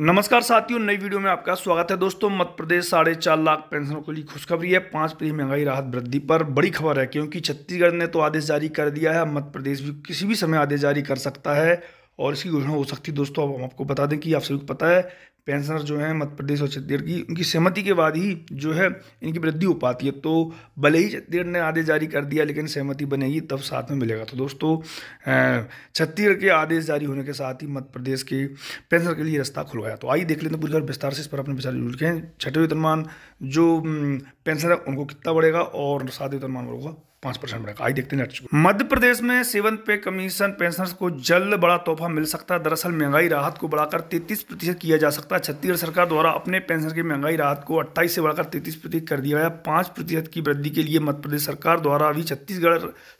नमस्कार साथियों नई वीडियो में आपका स्वागत है दोस्तों मध्य प्रदेश साढ़े चार लाख पेंशनों के लिए खुशखबरी है पांच प्रति महंगाई राहत वृद्धि पर बड़ी खबर है क्योंकि छत्तीसगढ़ ने तो आदेश जारी कर दिया है मध्य प्रदेश भी किसी भी समय आदेश जारी कर सकता है और इसकी घोषणा हो सकती है दोस्तों अब हम आपको बता दें कि आप सभी को पता है पेंशनर जो हैं मध्य प्रदेश और छत्तीसगढ़ की उनकी सहमति के बाद ही जो है इनकी वृद्धि हो पाती है तो भले ही छत्तीसगढ़ ने आदेश जारी कर दिया लेकिन सहमति बनेगी तब साथ में मिलेगा तो दोस्तों छत्तीसगढ़ के आदेश जारी होने के साथ ही मध्य प्रदेश के पेंशनर के लिए रास्ता खुलवाया तो आइए देख लेते हैं पूरी विस्तार से इस पर अपने विचार जरूर कहें छठे वेतनमान जो पेंशनर है उनको कितना बढ़ेगा और सातवें वेतनमान बढ़ेगा पांच परसेंट बढ़ेगा आई देखते हैं मध्य प्रदेश में सेवन पे कमीशन पेंशनर्स को जल्द बड़ा तोहफा मिल सकता है दरअसल महंगाई राहत को बढ़ाकर तैतीस प्रतिशत किया जा सकता है छत्तीसगढ़ सरकार द्वारा अपने पेंशन की महंगाई राहत को अट्ठाईस से बढ़ाकर तैतीस प्रतिशत कर दिया गया पांच प्रतिशत की वृद्धि के लिए मध्य प्रदेश सरकार द्वारा भी छत्तीसगढ़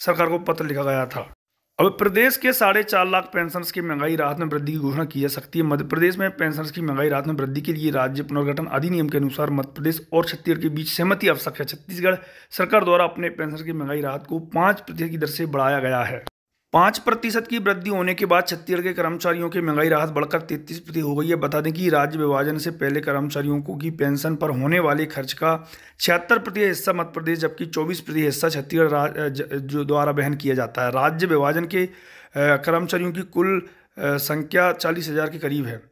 सरकार को पत्र लिखा गया था अब प्रदेश के साढ़े चार लाख पेंशनर्स की महंगाई राहत में वृद्धि की घोषणा की जा सकती है मध्य प्रदेश में पेंशनर्स की महंगाई राहत में वृद्धि के लिए राज्य पुनर्गठन अधिनियम के अनुसार मध्य प्रदेश और छत्तीसगढ़ के बीच सहमति आवश्यक है छत्तीसगढ़ सरकार द्वारा अपने पेंशनर्स की महंगाई राहत को पाँच प्रतिशत की दर से बढ़ाया गया है पाँच प्रतिशत की वृद्धि होने के बाद छत्तीसगढ़ के कर्मचारियों की महंगाई राहत बढ़कर तैंतीस प्रतिशत हो गई है बता दें कि राज्य विभाजन से पहले कर्मचारियों को की पेंशन पर होने वाले खर्च का छिहत्तर प्रतिशत हिस्सा मध्य प्रदेश जबकि चौबीस प्रतिशत हिस्सा छत्तीसगढ़ द्वारा बहन किया जाता है राज्य विभाजन के कर्मचारियों की कुल संख्या चालीस हज़ार के करीब है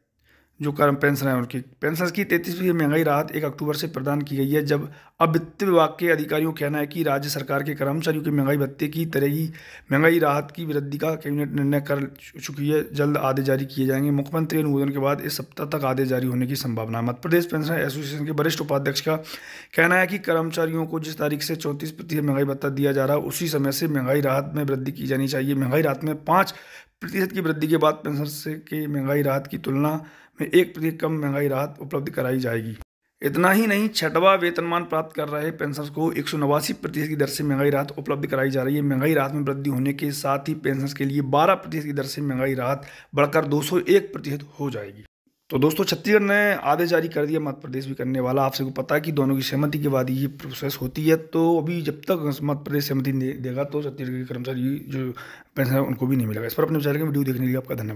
जो कर्म पेंशन है उनकी पेंशन की तैतीस फीसद महंगाई राहत एक अक्टूबर से प्रदान की गई है जब अब वित्त विभाग के अधिकारियों का कहना है कि राज्य सरकार के कर्मचारियों के महंगाई भत्ते की तरह ही महंगाई राहत की वृद्धि का कैबिनेट निर्णय कर चुकी है जल्द आदेश जारी किए जाएंगे मुख्यमंत्री अनुमोदन के बाद इस सप्ताह तक आदेश जारी होने की संभावना मध्य प्रदेश पेंशन एसोसिएशन के वरिष्ठ उपाध्यक्ष का कहना है कि कर्मचारियों को जिस तारीख से चौंतीस प्रतिशत महंगाई भत्ता दिया जा रहा है उसी समय से महंगाई राहत में वृद्धि की जानी चाहिए महंगाई राहत में पाँच प्रतिशत की वृद्धि के बाद पेंशन से के महंगाई राहत की तुलना में एक प्रतिशत कम महंगाई राहत उपलब्ध कराई जाएगी इतना ही नहीं छठवा वेतनमान प्राप्त कर रहे पेंशनर्स को एक प्रतिशत की दर से महंगाई राहत उपलब्ध कराई जा रही है महंगाई राहत में वृद्धि होने के साथ ही पेंशनर्स के लिए बारह प्रतिशत की दर से महंगाई राहत बढ़कर दो सौ एक प्रतिशत हो जाएगी तो दोस्तों छत्तीसगढ़ ने आदेश जारी कर दिया मध्य प्रदेश भी करने वाला आप सबको पता है कि दोनों की सहमति के बाद ये प्रोसेस होती है तो अभी जब तक मध्य प्रदेश सहमति दे, देगा तो छत्तीसगढ़ के कर्मचारी जो पेंशन है उनको भी नहीं मिलेगा इस पर अपने विचार के वीडियो देखने के लिए आपका धन्यवाद